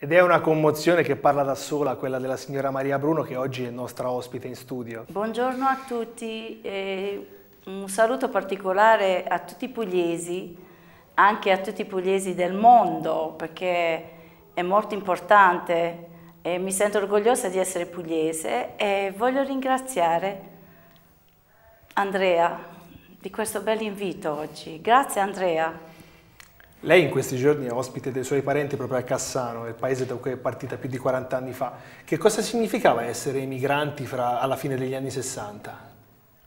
Ed è una commozione che parla da sola, quella della signora Maria Bruno, che oggi è nostra ospite in studio. Buongiorno a tutti, eh, un saluto particolare a tutti i pugliesi, anche a tutti i pugliesi del mondo, perché è molto importante. Eh, mi sento orgogliosa di essere pugliese e voglio ringraziare Andrea di questo bel invito oggi. Grazie Andrea. Lei in questi giorni è ospite dei suoi parenti proprio a Cassano, il paese da cui è partita più di 40 anni fa. Che cosa significava essere emigranti fra, alla fine degli anni 60?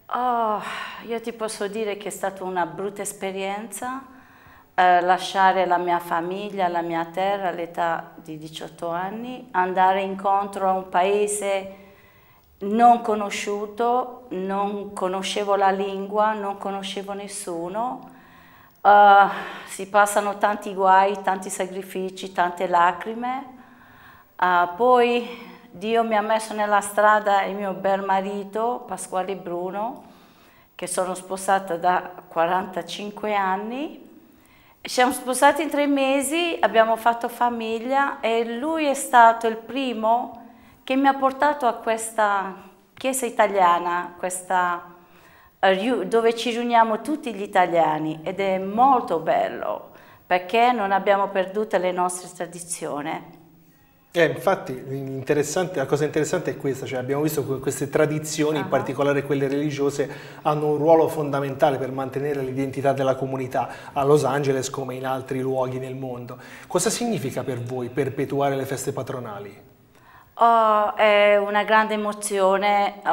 Oh, ah, io ti posso dire che è stata una brutta esperienza eh, lasciare la mia famiglia, la mia terra all'età di 18 anni, andare incontro a un paese non conosciuto, non conoscevo la lingua, non conoscevo nessuno Uh, si passano tanti guai, tanti sacrifici, tante lacrime. Uh, poi Dio mi ha messo nella strada il mio bel marito Pasquale Bruno, che sono sposata da 45 anni. Siamo sposati in tre mesi, abbiamo fatto famiglia e lui è stato il primo che mi ha portato a questa chiesa italiana, questa dove ci riuniamo tutti gli italiani ed è molto bello perché non abbiamo perduto le nostre tradizioni. Eh, infatti la cosa interessante è questa, cioè abbiamo visto che queste tradizioni, uh -huh. in ah. particolare quelle religiose, hanno un ruolo fondamentale per mantenere l'identità della comunità a Los Angeles come in altri luoghi nel mondo. Cosa significa per voi perpetuare le feste patronali? Oh, è una grande emozione, uh,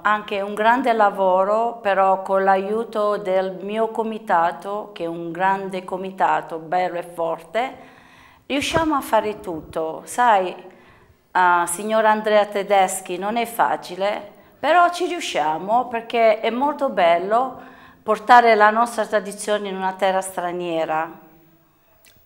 anche un grande lavoro, però con l'aiuto del mio comitato, che è un grande comitato, bello e forte, riusciamo a fare tutto. Sai, uh, signor Andrea Tedeschi, non è facile, però ci riusciamo perché è molto bello portare la nostra tradizione in una terra straniera.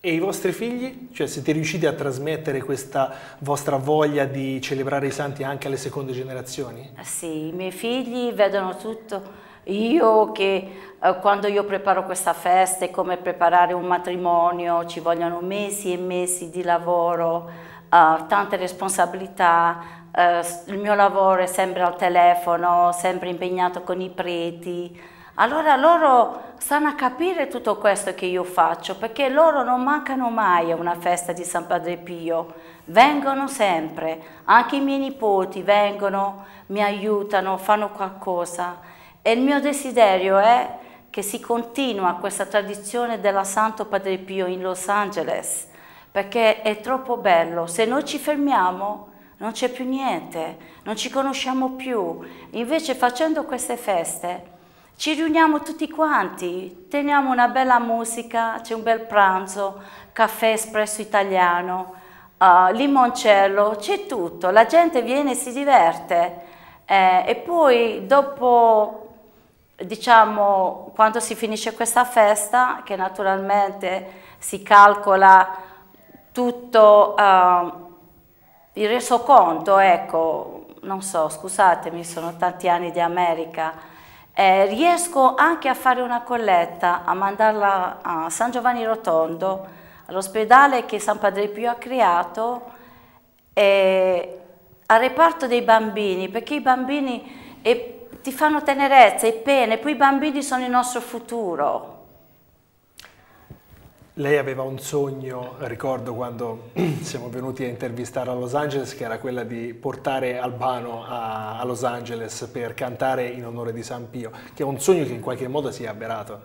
E i vostri figli? Cioè siete riusciti a trasmettere questa vostra voglia di celebrare i santi anche alle seconde generazioni? Sì, i miei figli vedono tutto. Io che eh, quando io preparo questa festa è come preparare un matrimonio, ci vogliono mesi e mesi di lavoro, eh, tante responsabilità, eh, il mio lavoro è sempre al telefono, sempre impegnato con i preti, allora loro stanno a capire tutto questo che io faccio, perché loro non mancano mai a una festa di San Padre Pio, vengono sempre, anche i miei nipoti vengono, mi aiutano, fanno qualcosa. E il mio desiderio è che si continua questa tradizione della Santo Padre Pio in Los Angeles, perché è troppo bello. Se noi ci fermiamo non c'è più niente, non ci conosciamo più. Invece facendo queste feste ci riuniamo tutti quanti, teniamo una bella musica, c'è un bel pranzo, caffè espresso italiano, uh, limoncello, c'è tutto, la gente viene e si diverte eh, e poi dopo diciamo quando si finisce questa festa che naturalmente si calcola tutto uh, il resoconto ecco non so scusatemi sono tanti anni di America eh, riesco anche a fare una colletta, a mandarla a San Giovanni Rotondo, all'ospedale che San Padre Pio ha creato, eh, al reparto dei bambini, perché i bambini eh, ti fanno tenerezza, e pene, poi i bambini sono il nostro futuro. Lei aveva un sogno, ricordo quando siamo venuti a intervistare a Los Angeles, che era quella di portare Albano a, a Los Angeles per cantare in onore di San Pio, che è un sogno che in qualche modo si è avverato.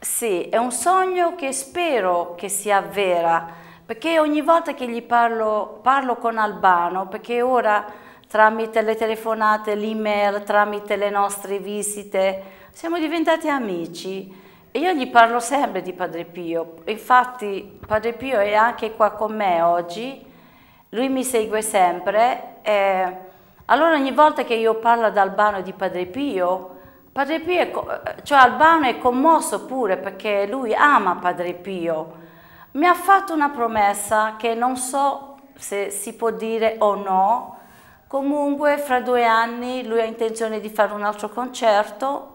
Sì, è un sogno che spero che si avvera, perché ogni volta che gli parlo, parlo con Albano, perché ora tramite le telefonate, l'email, tramite le nostre visite, siamo diventati amici io gli parlo sempre di Padre Pio, infatti Padre Pio è anche qua con me oggi, lui mi segue sempre. E allora ogni volta che io parlo ad Albano di Padre Pio, Padre Pio, è, cioè Albano è commosso pure perché lui ama Padre Pio. Mi ha fatto una promessa che non so se si può dire o no, comunque fra due anni lui ha intenzione di fare un altro concerto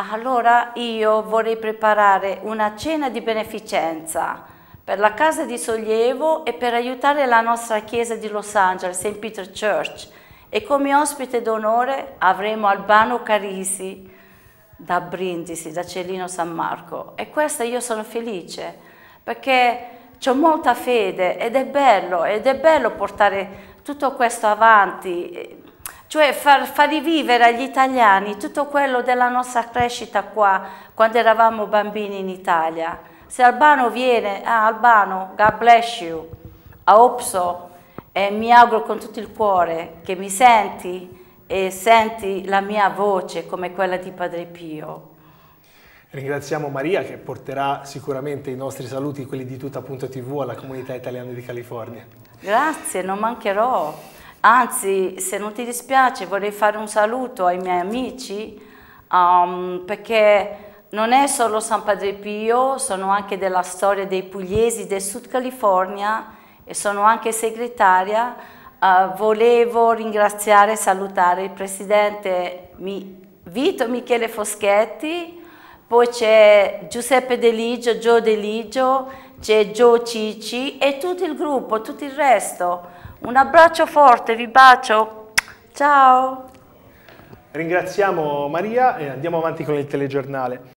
allora io vorrei preparare una cena di beneficenza per la Casa di Sollievo e per aiutare la nostra chiesa di Los Angeles, St. Peter Church. E come ospite d'onore avremo Albano Carisi da Brindisi, da Cellino San Marco. E questa io sono felice perché ho molta fede ed è bello, ed è bello portare tutto questo avanti cioè far, far rivivere agli italiani tutto quello della nostra crescita qua, quando eravamo bambini in Italia. Se Albano viene, ah Albano, God bless you, a Opso, e mi auguro con tutto il cuore che mi senti e senti la mia voce come quella di Padre Pio. Ringraziamo Maria che porterà sicuramente i nostri saluti, quelli di tutta.tv, alla comunità italiana di California. Grazie, non mancherò. Anzi, se non ti dispiace, vorrei fare un saluto ai miei amici um, perché non è solo San Padre Pio, sono anche della storia dei pugliesi del Sud California e sono anche segretaria. Uh, volevo ringraziare e salutare il presidente Mi Vito Michele Foschetti, poi c'è Giuseppe Deligio, Gio Deligio, c'è Gio Cici e tutto il gruppo, tutto il resto. Un abbraccio forte, vi bacio. Ciao. Ringraziamo Maria e andiamo avanti con il telegiornale.